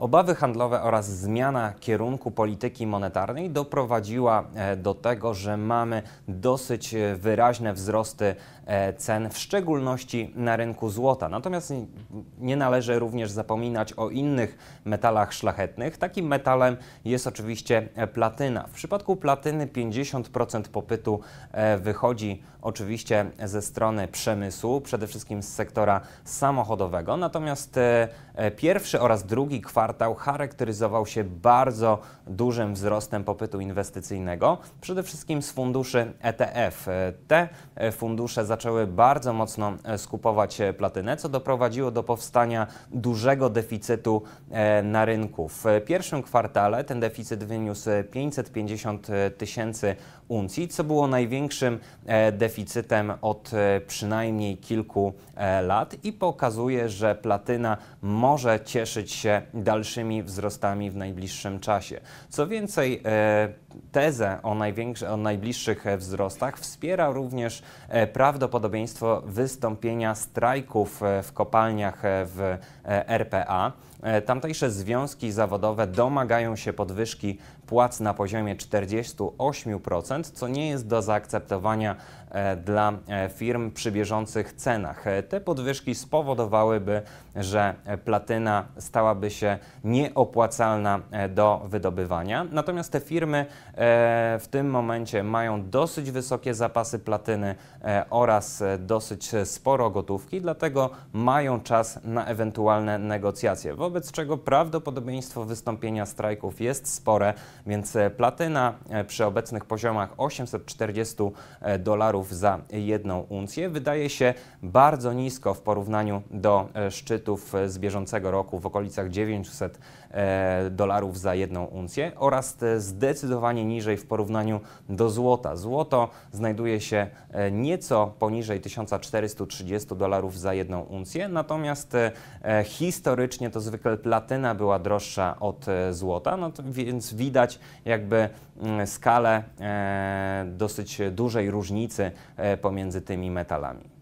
Obawy handlowe oraz zmiana kierunku polityki monetarnej doprowadziła e, do tego, że mamy dosyć e, wyraźne wzrosty e, cen, w szczególności na rynku złota. Natomiast nie należy również zapominać o innych metalach szlachetnych. Takim metalem jest oczywiście platyna. W przypadku platyny 50% popytu wychodzi oczywiście ze strony przemysłu, przede wszystkim z sektora samochodowego. Natomiast pierwszy oraz drugi kwartał kwartał charakteryzował się bardzo dużym wzrostem popytu inwestycyjnego, przede wszystkim z funduszy ETF. Te e, fundusze zaczęły bardzo mocno e, skupować e, platynę, co doprowadziło do powstania dużego deficytu na rynku. W pierwszym kwartale ten deficyt wyniósł 550 tysięcy uncji, co było największym deficytem od przynajmniej kilku lat i pokazuje, że platyna może cieszyć się dalszymi dalszymi wzrostami w najbliższym czasie. Co więcej, e, tezę o, o najbliższych e, wzrostach wspiera również e, prawdopodobieństwo wystąpienia strajków w kopalniach w RPA. Tamtejsze związki zawodowe domagają się podwyżki płac na poziomie 48%, co nie jest do zaakceptowania dla firm przy bieżących cenach. Te podwyżki spowodowałyby, że platyna stałaby się nieopłacalna e, do wydobywania. Natomiast te firmy e, w tym momencie mają dosyć wysokie zapasy platyny e, oraz dosyć sporo gotówki, dlatego mają czas na ewentualne negocjacje, wobec czego prawdopodobieństwo wystąpienia strajków jest spore, więc platyna przy obecnych poziomach 840 dolarów za jedną uncję wydaje się bardzo nisko w porównaniu do szczytów z bieżącego roku w okolicach 900 E, dolarów za jedną uncję oraz zdecydowanie niżej w porównaniu do złota. Złoto znajduje się e, nieco poniżej 1430 dolarów za jedną uncję, natomiast e, historycznie to zwykle platyna była droższa od złota, no więc widać jakby mm, skalę dosyć dużej różnicy pomiędzy tymi metalami.